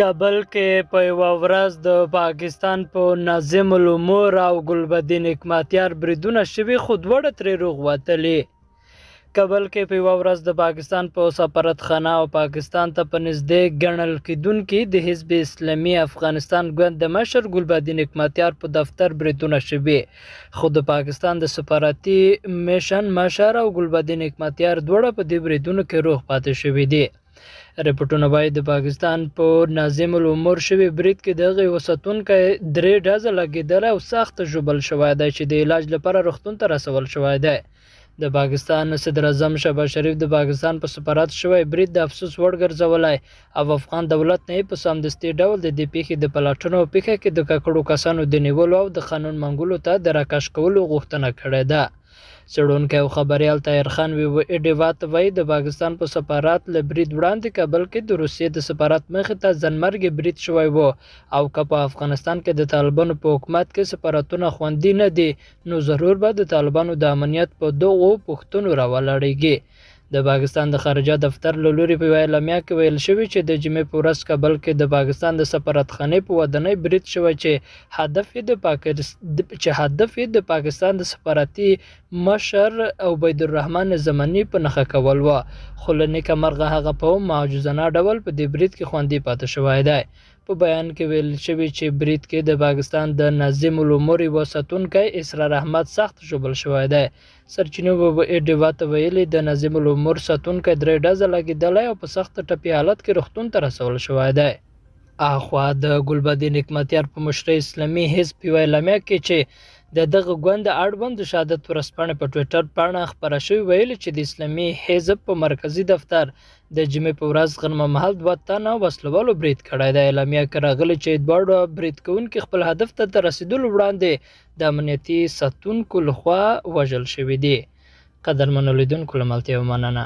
کابل کې په یو ورځ د پاکستان په پا ناظم الامور او ګلبدین حکمتیار بریدونه شوي خو دوړه ترې روغ وتلې کابل کې په یو ورځ د پاکستان په پا سفارتخانه او پاکستان ته په نږدې ګڼل کېدونکي د حزب اسلامي افغانستان ګوند د مشر ګلبدین حکمتیار په دفتر بریدونه شوي خو د پاکستان د سفارتي میشن مشر او ګلبدین حکمتیار دوړه په دې بریدونو کې روغ پاتې شوي دي رپورټونه وايي د پاکستان په ناظم الامور شوی برید کې دغه وساتونکو درې ډزه لګیدل او سخت جوبل شوی دی چې د علاج لپاره روغتون ته رسول شوی دی د پاکستان صدر اعظم شهباز شریف د پاکستان په سفارت شوی برید د افسوس وړ ګرځولای او افغان دولت نه په سمدستي ډول د دې پیښې د پلاټنو پیښه کې د ککړو کسانو د نیولو او د قانون منګولو ته د راکښ کولو غوښتنه کړې ده څېړونکی او خبریال طاهر خان ډیوات وایي د پاکستان په سفارت له برید وړاندې کابل کې د روسیې د سفارت مخې ته ځنمرګي برید شوی و او که په افغانستان کې د طالبانو په حکومت کې سفارتونه خوندي نه دي نو ضرور به د طالبانو د امنیت په دغو پوښتنو راولاړېږي د پاکستان د خارجه دفتر له لوري په اعلامیه کې ویل شوی چې د جمعې په ورځ کابل کې د پاکستان د سفارتخانې په ودنۍ برید شوی چې هدف یې د پاکستان چې هدف یې د پاکستان د سفارتي مشر عبید الرحمن زمانی په نخښه کول و خو له نیکه مرغه هغه په معجزانه ډول په دې برید کې خوندې پاتې شوی دی په بیان کې ویل شوی چې برید کې د پاکستان د ناظم الامور یو ساتونکی اسرار احمد سخت ژوبل شوی دی سرچینو به ډیوا ته ویلي د ناظم الامور ساتونکی درې ډزه لګېدلی او په سخت ټپي حالت کې روغتون ته رسول شوی دی اخوا د ګلبدین حکمتیار په مشرۍ اسلامي حزب پیویلمه کې چې د دغه ګوند اړوند د شهادت ورځپاڼې په ټویټر پاڼه خپره شوې ویلي چې د اسلامي حزب په مرکزی دفتر د جمعې په ورځ غرمه مهال دوه تنه وسلوالو برید کړی دی اعلامیه کې راغلی چې دواړه برید کوونکي خپل هدف ته د رسېدلو وړاندې د امنیتي ساتونکو لخوا وژل شوي دي قدر منلیدونکو له ملتیا مننه